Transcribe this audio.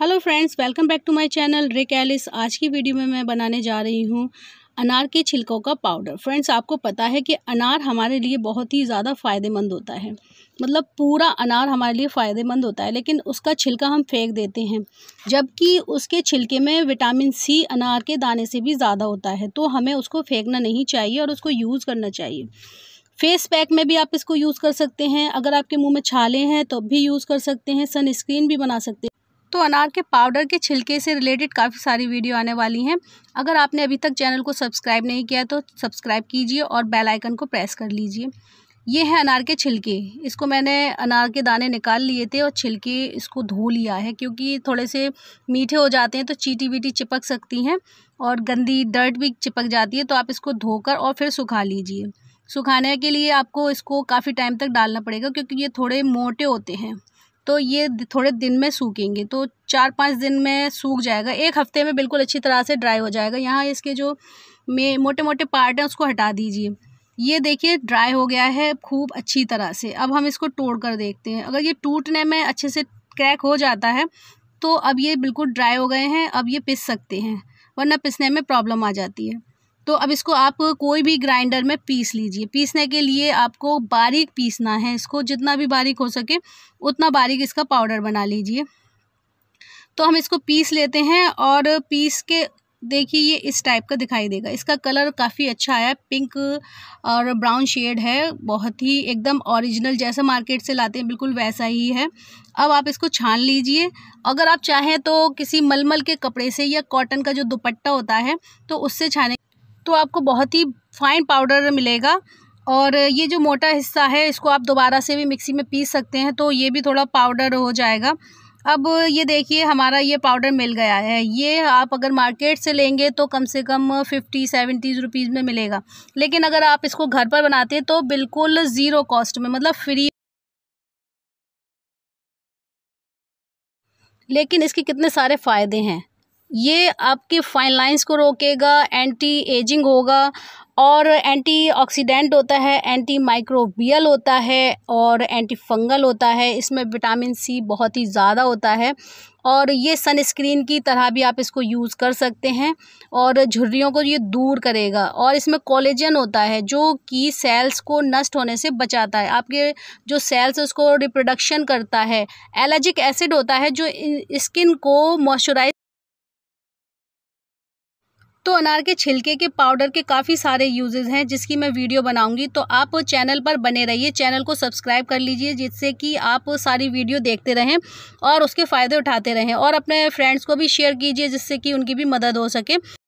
hello friends welcome back to my channel Rick Ellis आज की video में मैं बनाने जा रही हूँ अनार के छिलकों का पाउडर फ्रेंड्स आपको पता है कि अनार हमारे लिए बहुत ही ज़्यादा फ़ायदेमंद होता है मतलब पूरा अनार हमारे लिए फ़ायदेमंद होता है लेकिन उसका छिलका हम फेंक देते हैं जबकि उसके छिलके में विटामिन सी अनार के दाने से भी ज़्यादा होता है तो हमें उसको फेंकना नहीं चाहिए और उसको यूज़ करना चाहिए फेस पैक में भी आप इसको यूज़ कर सकते हैं अगर आपके मुंह में छाले हैं तो भी यूज़ कर सकते हैं सनस्क्रीन भी बना सकते हैं तो अनार के पाउडर के छिलके से रिलेटेड काफ़ी सारी वीडियो आने वाली हैं अगर आपने अभी तक चैनल को सब्सक्राइब नहीं किया तो सब्सक्राइब कीजिए और बेल आइकन को प्रेस कर लीजिए ये है अनार के छिलके इसको मैंने अनार के दाने निकाल लिए थे और छिलके इसको धो लिया है क्योंकि थोड़े से मीठे हो जाते हैं तो चीटी वीटी चिपक सकती हैं और गंदी डर्ट भी चिपक जाती है तो आप इसको धोकर और फिर सुखा लीजिए सुखाने के लिए आपको इसको काफ़ी टाइम तक डालना पड़ेगा क्योंकि ये थोड़े मोटे होते हैं तो ये थोड़े दिन में सूखेंगे तो चार पाँच दिन में सूख जाएगा एक हफ्ते में बिल्कुल अच्छी तरह से ड्राई हो जाएगा यहाँ इसके जो मे मोटे मोटे पार्ट हैं उसको हटा दीजिए ये देखिए ड्राई हो गया है खूब अच्छी तरह से अब हम इसको तोड़ कर देखते हैं अगर ये टूटने में अच्छे से क्रैक हो जाता है तो अब ये बिल्कुल ड्राई हो गए हैं अब ये पिस सकते हैं वरना पिसने में प्रॉब्लम आ जाती है तो अब इसको आप कोई भी ग्राइंडर में पीस लीजिए पीसने के लिए आपको बारीक पीसना है इसको जितना भी बारीक हो सके उतना बारीक इसका पाउडर बना लीजिए तो हम इसको पीस लेते हैं और पीस के देखिए ये इस टाइप का दिखाई देगा इसका कलर काफ़ी अच्छा आया पिंक और ब्राउन शेड है बहुत ही एकदम ओरिजिनल जैसा मार्केट से लाते हैं बिल्कुल वैसा ही है अब आप इसको छान लीजिए अगर आप चाहें तो किसी मलमल के कपड़े से या कॉटन का जो दुपट्टा होता है तो उससे छाने तो आपको बहुत ही फाइन पाउडर मिलेगा और ये जो मोटा हिस्सा है इसको आप दोबारा से भी मिक्सी में पीस सकते हैं तो ये भी थोड़ा पाउडर हो जाएगा अब ये देखिए हमारा ये पाउडर मिल गया है ये आप अगर मार्केट से लेंगे तो कम से कम फिफ्टी सेवेंटीज़ रुपीज़ में मिलेगा लेकिन अगर आप इसको घर पर बनाते हैं तो बिल्कुल ज़ीरो कॉस्ट में मतलब फ्री लेकिन इसके कितने सारे फ़ायदे हैं ये आपके फाइन लाइंस को रोकेगा एंटी एजिंग होगा और एंटी ऑक्सीडेंट होता है एंटी माइक्रोबियल होता है और एंटी फंगल होता है इसमें विटामिन सी बहुत ही ज़्यादा होता है और ये सनस्क्रीन की तरह भी आप इसको यूज़ कर सकते हैं और झुर्रियों को ये दूर करेगा और इसमें कोलेजन होता है जो कि सेल्स को नष्ट होने से बचाता है आपके जो सेल्स उसको रिप्रोडक्शन करता है एलर्जिक एसिड होता है जो स्किन को मॉइस्चराइज तो अनार के छिलके के पाउडर के काफ़ी सारे यूजेज हैं जिसकी मैं वीडियो बनाऊंगी तो आप चैनल पर बने रहिए चैनल को सब्सक्राइब कर लीजिए जिससे कि आप सारी वीडियो देखते रहें और उसके फ़ायदे उठाते रहें और अपने फ्रेंड्स को भी शेयर कीजिए जिससे कि उनकी भी मदद हो सके